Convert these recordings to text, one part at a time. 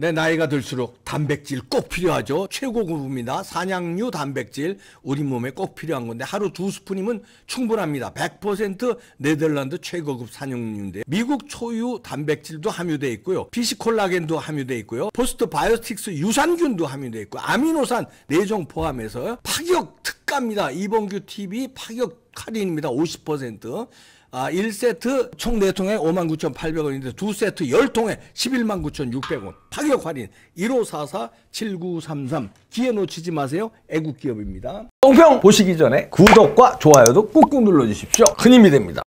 내 나이가 들수록 단백질 꼭 필요하죠. 최고급입니다. 산양류 단백질 우리 몸에 꼭 필요한 건데 하루 두 스푼이면 충분합니다. 100% 네덜란드 최고급 산양류인데 미국 초유 단백질도 함유되어 있고요. 피시콜라겐도 함유되어 있고요. 포스트 바이오틱스 유산균도 함유되어 있고 아미노산 내종 포함해서 파격 특가입니다. 이봉규 TV 파격 카린입니다. 50% 아, 1세트 총 4통에 59,800원인데 2세트 10통에 119,600원. 파격 할인 1544-7933. 기회 놓치지 마세요. 애국기업입니다. 동평 보시기 전에 구독과 좋아요도 꾹꾹 눌러주십시오. 큰 힘이 됩니다.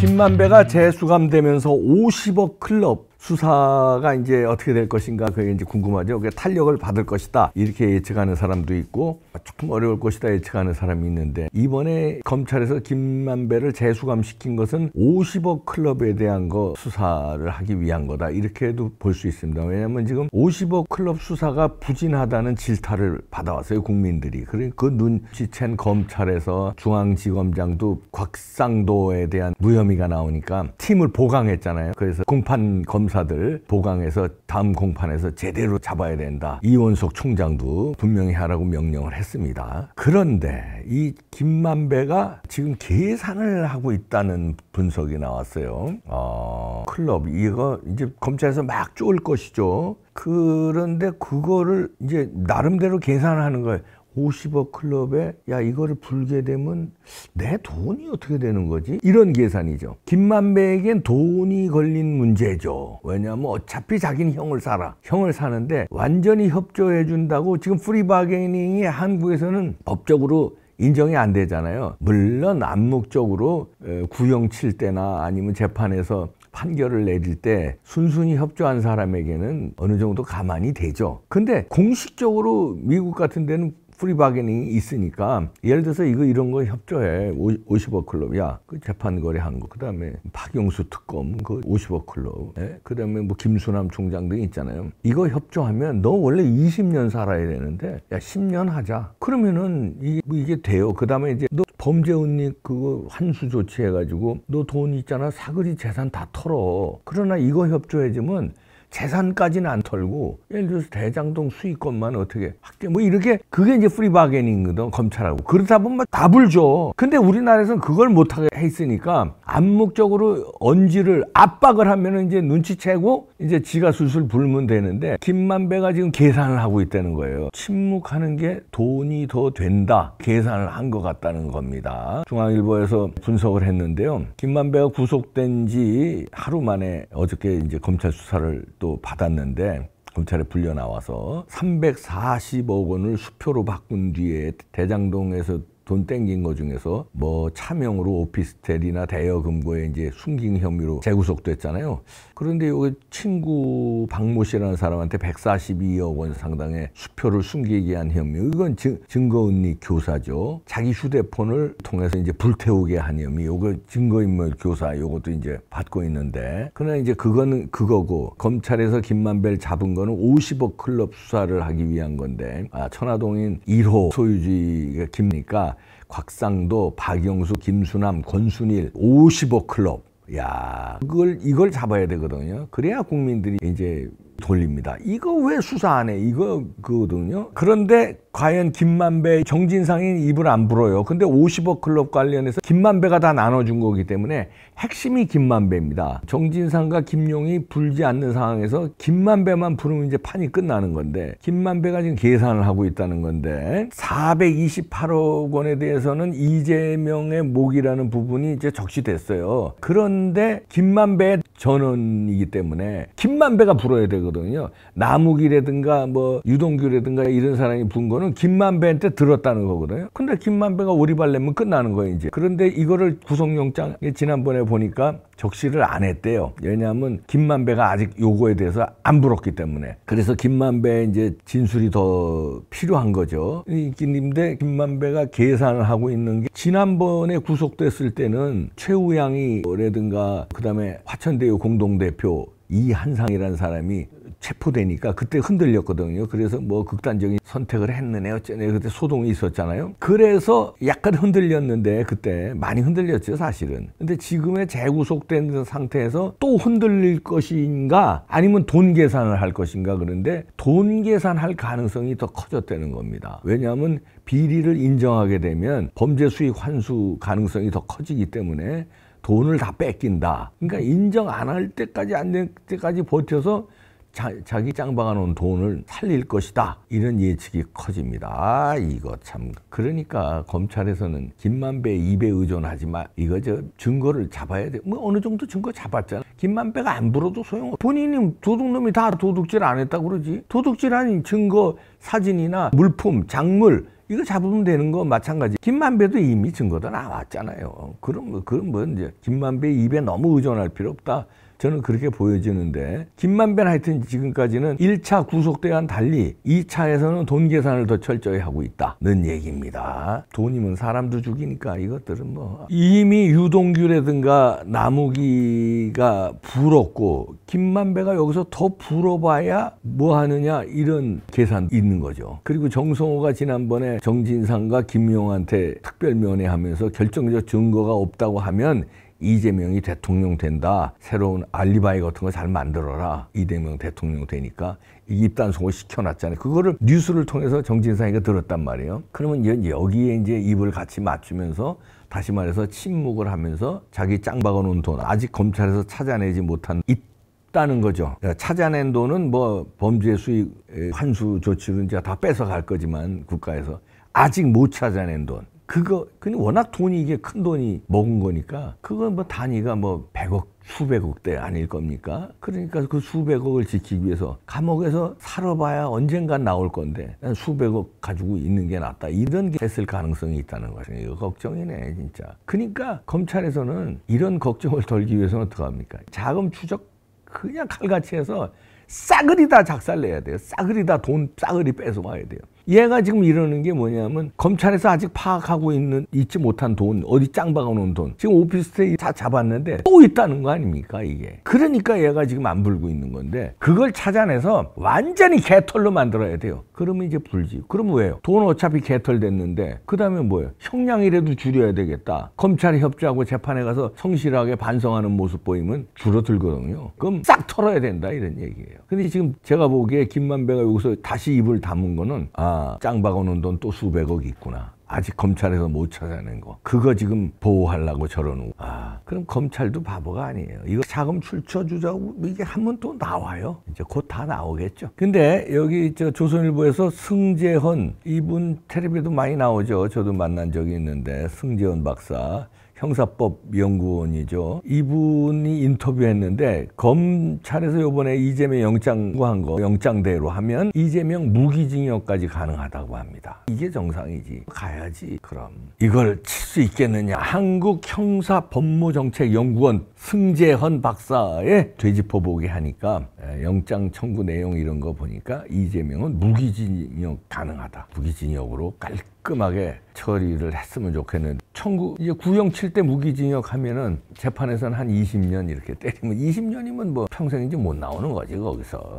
김만배가 재수감되면서 50억 클럽 수사가 이제 어떻게 될 것인가 그게 이제 궁금하죠. 그게 탄력을 받을 것이다 이렇게 예측하는 사람도 있고 조금 어려울 것이다 예측하는 사람이 있는데 이번에 검찰에서 김만배를 재수감시킨 것은 50억 클럽에 대한 거 수사를 하기 위한 거다 이렇게도 볼 수 있습니다. 왜냐하면 지금 50억 클럽 수사가 부진하다는 질타를 받아왔어요 국민들이. 그러니까 그 그눈 치챈 검찰에서 중앙지검장도 곽상도에 대한 무혐의가 나오니까 팀을 보강했잖아요. 그래서 공판 검사 검사들 보강해서 다음 공판에서 제대로 잡아야 된다. 이원석 총장도 분명히 하라고 명령을 했습니다. 그런데 이 김만배가 지금 계산을 하고 있다는 분석이 나왔어요. 어, 클럽 이거 이제 검찰에서 막 쪼을 것이죠. 그런데 그거를 이제 나름대로 계산하는 거예요. 50억 클럽에 야 이거를 불게 되면 내 돈이 어떻게 되는 거지? 이런 계산이죠. 김만배에겐 돈이 걸린 문제죠. 왜냐하면 어차피 자기는 형을 살아. 형을 사는데 완전히 협조해 준다고 지금 프리바게닝이 한국에서는 법적으로 인정이 안 되잖아요. 물론 암묵적으로 구형 칠 때나 아니면 재판에서 판결을 내릴 때 순순히 협조한 사람에게는 어느 정도 가만히 되죠. 근데 공식적으로 미국 같은 데는 프리바게닝이 있으니까 예를 들어서 이거 이런 거 협조해 50억 클럽 야그 재판 거래한 거 그다음에 박용수 특검 그 50억 클럽 예? 그다음에 뭐 김수남 총장 등 있잖아요 이거 협조하면 너 원래 20년 살아야 되는데 야 10년 하자 그러면은 이, 뭐 이게 돼요 그다음에 이제 너 범죄 은닉 그거 환수 조치해가지고 너 돈 있잖아 사그리 재산 다 털어 그러나 이거 협조해주면 재산까지는 안 털고 예를 들어서 대장동 수익권만 어떻게 확대뭐 이렇게 그게 이제 프리바게닝이거든 검찰하고 그러다 보면 답을 줘 근데 우리나라에서는 그걸 못하게 했으니까 암묵적으로 언지를 압박을 하면은 이제 눈치채고 이제 지가 술술 불면 되는데 김만배가 지금 계산을 하고 있다는 거예요 침묵하는 게 돈이 더 된다 계산을 한 것 같다는 겁니다 중앙일보에서 분석을 했는데요 김만배가 구속된 지 하루 만에 어저께 이제 검찰 수사를 또 받았는데 검찰에 불려 나와서 345억 원을 수표로 바꾼 뒤에 대장동에서 돈 땡긴 거 중에서 뭐 차명으로 오피스텔이나 대여 금고에 이제 숨긴 혐의로 재구속됐잖아요. 그런데 여기 친구 박모 씨라는 사람한테 142억 원 상당의 수표를 숨기게 한 혐의. 이건 증, 거은닉 교사죠. 자기 휴대폰을 통해서 이제 불태우게 한 혐의. 이거 증거인멸 교사 이것도 이제 받고 있는데. 그러나 이제 그거는 그거고 검찰에서 김만배를 잡은 거는 50억 클럽 수사를 하기 위한 건데 아, 천화동인 1호 소유주가 깁니까? 그러니까 곽상도, 박영수, 김수남, 권순일, 50억 클럽. 야, 그걸 이걸 잡아야 되거든요. 그래야 국민들이 이제 돌립니다. 이거 왜 수사 안 해? 이거거든요. 그런데 과연 김만배 정진상인 입을 안 불어요. 근데 50억 클럽 관련해서 김만배가 다 나눠준 거기 때문에 핵심이 김만배입니다. 정진상과 김용이 불지 않는 상황에서 김만배만 부르면 이제 판이 끝나는 건데 김만배가 지금 계산을 하고 있다는 건데 428억 원에 대해서는 이재명의 목이라는 부분이 이제 적시됐어요. 그런데 김만배 전원이기 때문에 김만배가 불어야 되거든요. 남욱이라든가 뭐 유동규라든가 이런 사람이 분 거는 김만배한테 들었다는 거거든요. 근데 김만배가 오리발 내면 끝나는 거예요, 이제. 그런데 이거를 구속영장에 지난번에 보니까 적시를 안 했대요. 왜냐하면 김만배가 아직 요거에 대해서 안 불었기 때문에. 그래서 김만배 이제 진술이 더 필요한 거죠. 있긴데 김만배가 계산을 하고 있는 게 지난번에 구속됐을 때는 최우양이라든가 그다음에 화천대유 공동대표 이한상이라는 사람이 체포되니까 그때 흔들렸거든요. 그래서 뭐 극단적인 선택을 했느네 어쩌냐 그때 소동이 있었잖아요. 그래서 약간 흔들렸는데 그때 많이 흔들렸죠 사실은. 근데 지금의 재구속된 상태에서 또 흔들릴 것인가 아니면 돈 계산을 할 것인가 그런데 돈 계산할 가능성이 더 커졌다는 겁니다. 왜냐하면 비리를 인정하게 되면 범죄 수익 환수 가능성이 더 커지기 때문에 돈을 다 뺏긴다. 그러니까 인정 안 할 때까지 안 될 때까지 버텨서 자, 기짱방아 놓은 돈을 살릴 것이다. 이런 예측이 커집니다. 아, 이거 참. 그러니까 검찰에서는 김만배 입에 의존하지 마. 이거 저 증거를 잡아야 돼. 뭐 어느 정도 증거 잡았잖아. 김만배가 안 불어도 소용 없어 본인이 도둑놈이 다 도둑질 안 했다고 그러지. 도둑질 아닌 증거, 사진이나 물품, 작물, 이거 잡으면 되는 거 마찬가지. 김만배도 이미 증거도 나왔잖아요. 그럼, 그럼 뭐 이제 김만배 입에 너무 의존할 필요 없다. 저는 그렇게 보여지는데 김만배 는 하여튼 지금까지는 1차 구속대와 달리 2차에서는 돈 계산을 더 철저히 하고 있다는 얘기입니다. 돈이면 사람도 죽이니까 이것들은 뭐 이미 유동규라든가 나무기가 불었고 김만배가 여기서 더 불어봐야 뭐 하느냐 이런 계산 있는 거죠. 그리고 정성호가 지난번에 정진상과 김용한테 특별면회 하면서 결정적 증거가 없다고 하면 이재명이 대통령 된다. 새로운 알리바이 같은 거 잘 만들어라. 이재명 대통령 되니까 이 입단속을 시켜놨잖아요. 그거를 뉴스를 통해서 정진상이가 들었단 말이에요. 그러면 여기에 이제 입을 같이 맞추면서 다시 말해서 침묵을 하면서 자기 짱 박아놓은 돈 아직 검찰에서 찾아내지 못한 있다는 거죠. 그러니까 찾아낸 돈은 뭐 범죄 수익 환수 조치로 이제 다 뺏어갈 거지만 국가에서 아직 못 찾아낸 돈 그거 그냥 워낙 돈이 이게 큰 돈이 먹은 거니까 그건 뭐 단위가 뭐 100억 수백억대 아닐 겁니까? 그러니까 그 수백억을 지키기 위해서 감옥에서 살아봐야 언젠간 나올 건데 수백억 가지고 있는 게 낫다 이런 게 했을 가능성이 있다는 거죠. 이거 걱정이네 진짜. 그러니까 검찰에서는 이런 걱정을 덜기 위해서는 어떡합니까? 자금 추적 그냥 칼같이 해서 싸그리 다 작살내야 돼요. 싸그리 다 돈 싸그리 뺏어와야 돼요. 얘가 지금 이러는 게 뭐냐면 검찰에서 아직 파악하고 있는 잊지 못한 돈 어디 짱 박아놓은 돈 지금 오피스텔 다 잡았는데 또 있다는 거 아닙니까 이게 그러니까 얘가 지금 안 불고 있는 건데 그걸 찾아내서 완전히 개털로 만들어야 돼요 그러면 이제 불지 그럼 왜요 돈 어차피 개털 됐는데 그 다음에 뭐예요 형량이라도 줄여야 되겠다 검찰이 협조하고 재판에 가서 성실하게 반성하는 모습 보이면 줄어들거든요 그럼 싹 털어야 된다 이런 얘기예요 근데 지금 제가 보기에 김만배가 여기서 다시 입을 담은 거는 아짱 박아놓은 돈또 수백억 있구나. 아직 검찰에서 못 찾아낸 거 그거 지금 보호하려고 저러는 아 그럼 검찰도 바보가 아니에요 이거 자금 출처 주자고 이게 한 번 또 나와요 이제 곧 다 나오겠죠 근데 여기 저 조선일보에서 승재헌 이분 테레비도 많이 나오죠 저도 만난 적이 있는데 승재헌 박사 형사법 연구원이죠. 이분이 인터뷰했는데 검찰에서 요번에 이재명 영장 구한 거 영장대로 하면 이재명 무기징역까지 가능하다고 합니다. 이게 정상이지. 가야지. 그럼 이걸 칠 수 있겠느냐. 한국 형사 법무 정책 연구원 승재헌 박사의 되짚어 보게 하니까 예, 영장 청구 내용 이런 거 보니까 이재명은 무기징역 가능하다. 무기징역으로 깔끔 깔끔하게 처리를 했으면 좋겠는데 청구 이제 구형 칠때 무기징역 하면은 재판에서는 한 20년 이렇게 때리면 20년이면 뭐 평생인지 못 나오는 거지 거기서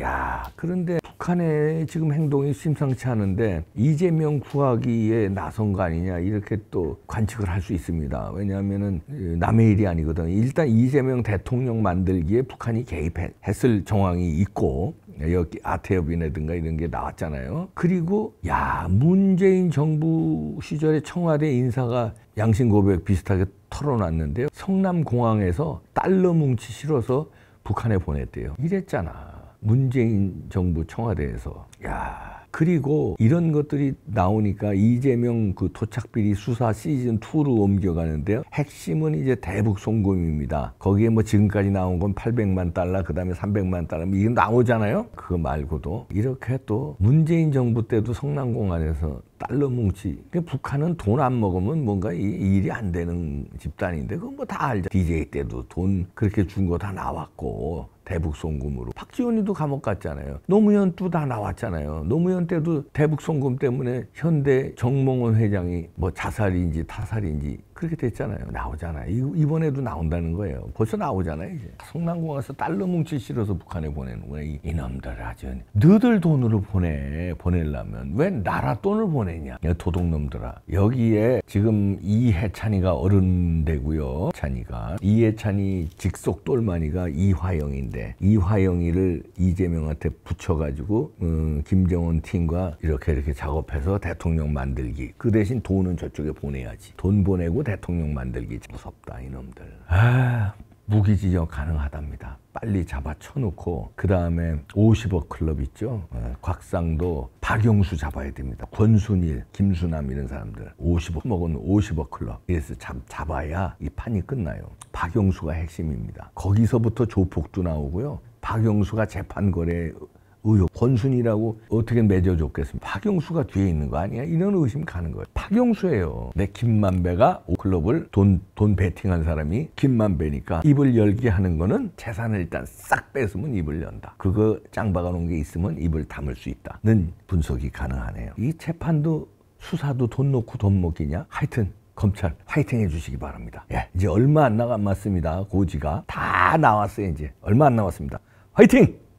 야 그런데 북한의 지금 행동이 심상치 않은데 이재명 구하기에 나선 거 아니냐 이렇게 또 관측을 할 수 있습니다. 왜냐하면은 남의 일이 아니거든. 일단 이재명 대통령 만들기에 북한이 개입했을 정황이 있고 여기 아태협이라든가 이런 게 나왔잖아요. 그리고 야 문재인 정부 시절에 청와대 인사가 양심 고백 비슷하게 털어놨는데요. 성남공항에서 달러 뭉치 실어서 북한에 보냈대요. 이랬잖아. 문재인 정부 청와대에서. 야 그리고 이런 것들이 나오니까 이재명 그 토착비리 수사 시즌 2로 옮겨가는데요. 핵심은 이제 대북 송금입니다. 거기에 뭐 지금까지 나온 건 800만 달러, 그 다음에 300만 달러, 뭐 이게 나오잖아요. 그거 말고도 이렇게 또 문재인 정부 때도 성남공 안에서 달러 뭉치. 그러니까 북한은 돈 안 먹으면 뭔가 이 일이 안 되는 집단인데 그건 뭐다 알죠. DJ 때도 돈 그렇게 준 거 다 나왔고 대북송금으로. 박지원이도 감옥 갔잖아요. 노무현 또다 나왔잖아요. 노무현 때도 대북송금 때문에 현대 정몽원 회장이 뭐 자살인지 타살인지 그렇게 됐잖아요. 나오잖아요. 이번에도 나온다는 거예요. 벌써 나오잖아요. 이제. 성남공항에서 달러 뭉치 실어서 북한에 보내는 거야. 이, 이놈들 아주. 너들 돈으로 보내. 보내려면 왜 나라 돈을 보내냐. 야, 도둑놈들아. 여기에 지금 이해찬이가 어른되고요. 찬이가. 이해찬이 직속 똘마니가 이화영인데 이화영이를 이재명한테 붙여가지고 음, 김정은 팀과 이렇게 이렇게 작업해서 대통령 만들기. 그 대신 돈은 저쪽에 보내야지. 돈 보내고 대통령 만들기 무섭다 이놈들. 아, 무기 지역 가능하답니다. 빨리 잡아 쳐놓고 그 다음에 50억 클럽 있죠. 어, 곽상도 박영수 잡아야 됩니다. 권순일, 김수남 이런 사람들 50억 먹은 50억 클럽 이래서 잡, 잡아야 이 판이 끝나요. 박영수가 핵심입니다. 거기서부터 조폭도 나오고요. 박영수가 재판 거래 의혹, 권순이라고 어떻게 맺어줬겠습니까? 박영수가 뒤에 있는 거 아니야? 이런 의심 가는 거예요. 박영수예요. 내 김만배가 오 클럽을 돈, 돈 베팅한 사람이 김만배니까 입을 열게 하는 거는 재산을 일단 싹 뺏으면 입을 연다. 그거 짱 박아놓은 게 있으면 입을 담을 수 있다. 는 분석이 가능하네요. 이 재판도 수사도 돈 놓고 돈 먹기냐? 하여튼 검찰 화이팅 해주시기 바랍니다. 예, 이제 얼마 안 남았습니다. 고지가 다 나왔어요 이제 얼마 안 남았습니다. 화이팅!